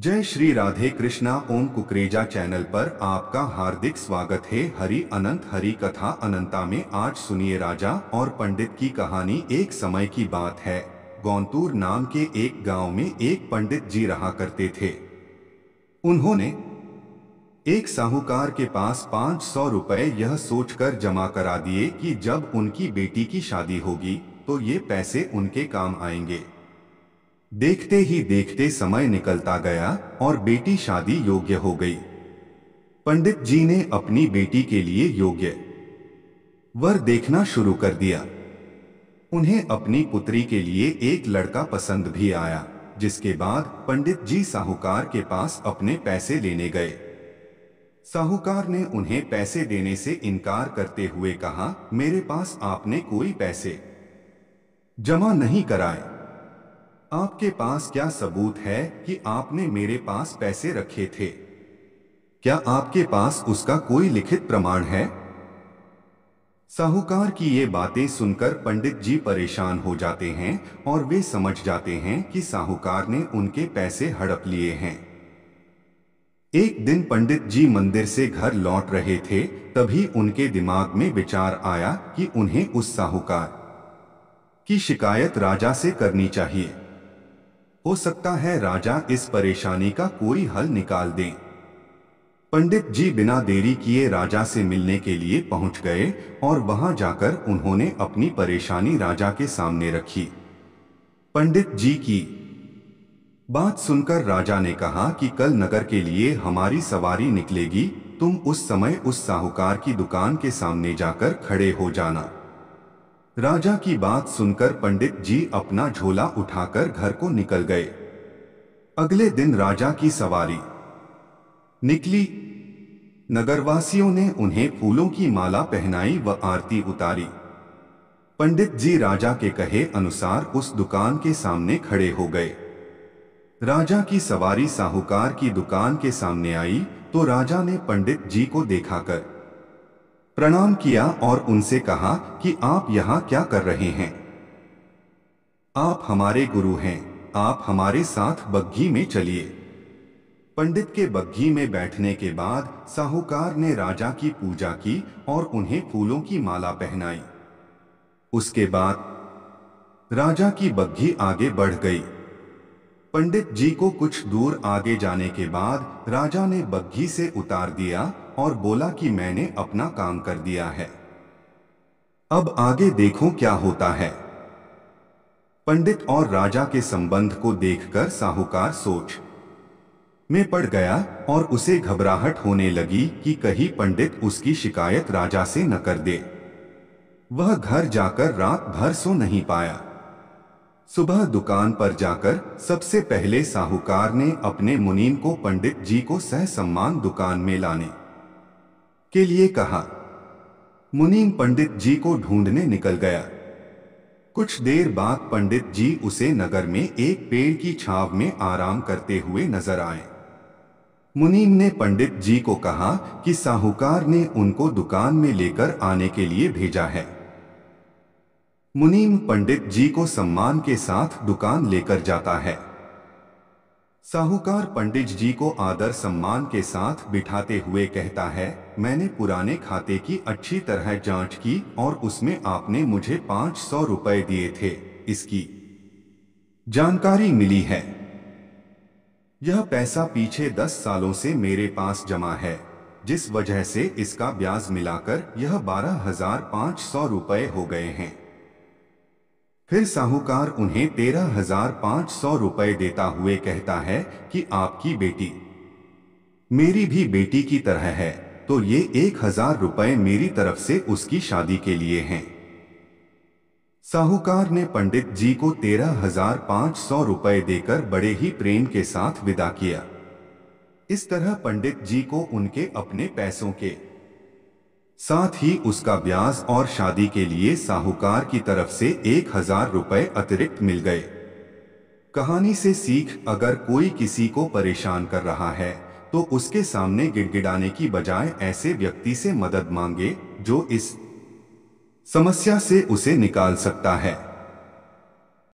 जय श्री राधे कृष्णा ओम कुकरेजा चैनल पर आपका हार्दिक स्वागत है हरि अनंत हरि कथा अनंता में आज सुनिए राजा और पंडित की कहानी एक समय की बात है गौंतूर नाम के एक गांव में एक पंडित जी रहा करते थे उन्होंने एक साहूकार के पास पाँच सौ रुपए यह सोचकर जमा करा दिए कि जब उनकी बेटी की शादी होगी तो ये पैसे उनके काम आएंगे देखते ही देखते समय निकलता गया और बेटी शादी योग्य हो गई पंडित जी ने अपनी बेटी के लिए योग्य वर देखना शुरू कर दिया उन्हें अपनी पुत्री के लिए एक लड़का पसंद भी आया जिसके बाद पंडित जी साहूकार के पास अपने पैसे लेने गए साहूकार ने उन्हें पैसे देने से इनकार करते हुए कहा मेरे पास आपने कोई पैसे जमा नहीं कराए आपके पास क्या सबूत है कि आपने मेरे पास पैसे रखे थे क्या आपके पास उसका कोई लिखित प्रमाण है साहूकार की ये बातें सुनकर पंडित जी परेशान हो जाते हैं और वे समझ जाते हैं कि साहूकार ने उनके पैसे हड़प लिए हैं एक दिन पंडित जी मंदिर से घर लौट रहे थे तभी उनके दिमाग में विचार आया कि उन्हें उस साहूकार की शिकायत राजा से करनी चाहिए हो सकता है राजा इस परेशानी का कोई हल निकाल दे पंडित जी बिना देरी किए राजा से मिलने के लिए पहुंच गए और वहां जाकर उन्होंने अपनी परेशानी राजा के सामने रखी पंडित जी की बात सुनकर राजा ने कहा कि कल नगर के लिए हमारी सवारी निकलेगी तुम उस समय उस साहूकार की दुकान के सामने जाकर खड़े हो जाना राजा की बात सुनकर पंडित जी अपना झोला उठाकर घर को निकल गए अगले दिन राजा की सवारी निकली नगरवासियों ने उन्हें फूलों की माला पहनाई व आरती उतारी पंडित जी राजा के कहे अनुसार उस दुकान के सामने खड़े हो गए राजा की सवारी साहूकार की दुकान के सामने आई तो राजा ने पंडित जी को देखा कर प्रणाम किया और उनसे कहा कि आप यहाँ क्या कर रहे हैं आप हमारे गुरु हैं आप हमारे साथ बग्घी में चलिए पंडित के बग्घी में बैठने के बाद साहूकार ने राजा की पूजा की और उन्हें फूलों की माला पहनाई उसके बाद राजा की बग्घी आगे बढ़ गई पंडित जी को कुछ दूर आगे जाने के बाद राजा ने बग्घी से उतार दिया और बोला कि मैंने अपना काम कर दिया है अब आगे देखो क्या होता है पंडित और राजा के संबंध को देखकर साहूकार सोच में पड़ गया और उसे घबराहट होने लगी कि कहीं पंडित उसकी शिकायत राजा से न कर दे वह घर जाकर रात भर सो नहीं पाया सुबह दुकान पर जाकर सबसे पहले साहूकार ने अपने मुनीम को पंडित जी को सह सम्मान दुकान में लाने के लिए कहा मुनीम पंडित जी को ढूंढने निकल गया कुछ देर बाद पंडित जी उसे नगर में एक पेड़ की छाव में आराम करते हुए नजर आए मुनीम ने पंडित जी को कहा कि साहूकार ने उनको दुकान में लेकर आने के लिए भेजा है मुनीम पंडित जी को सम्मान के साथ दुकान लेकर जाता है साहूकार पंडित जी को आदर सम्मान के साथ बिठाते हुए कहता है मैंने पुराने खाते की अच्छी तरह जांच की और उसमें आपने मुझे पाँच सौ रुपए दिए थे इसकी जानकारी मिली है यह पैसा पीछे दस सालों से मेरे पास जमा है जिस वजह से इसका ब्याज मिलाकर यह बारह हजार पाँच सौ रुपए हो गए हैं फिर साहूकार उन्हें तेरह हजार पांच सौ रुपए देता हुए कहता है कि आपकी बेटी मेरी भी बेटी की तरह है तो ये एक हजार रुपए मेरी तरफ से उसकी शादी के लिए हैं साहूकार ने पंडित जी को तेरह हजार पांच सौ रुपए देकर बड़े ही प्रेम के साथ विदा किया इस तरह पंडित जी को उनके अपने पैसों के साथ ही उसका ब्याज और शादी के लिए साहूकार की तरफ से एक हजार रुपये अतिरिक्त मिल गए कहानी से सीख अगर कोई किसी को परेशान कर रहा है तो उसके सामने गिड़गिड़ाने की बजाय ऐसे व्यक्ति से मदद मांगे जो इस समस्या से उसे निकाल सकता है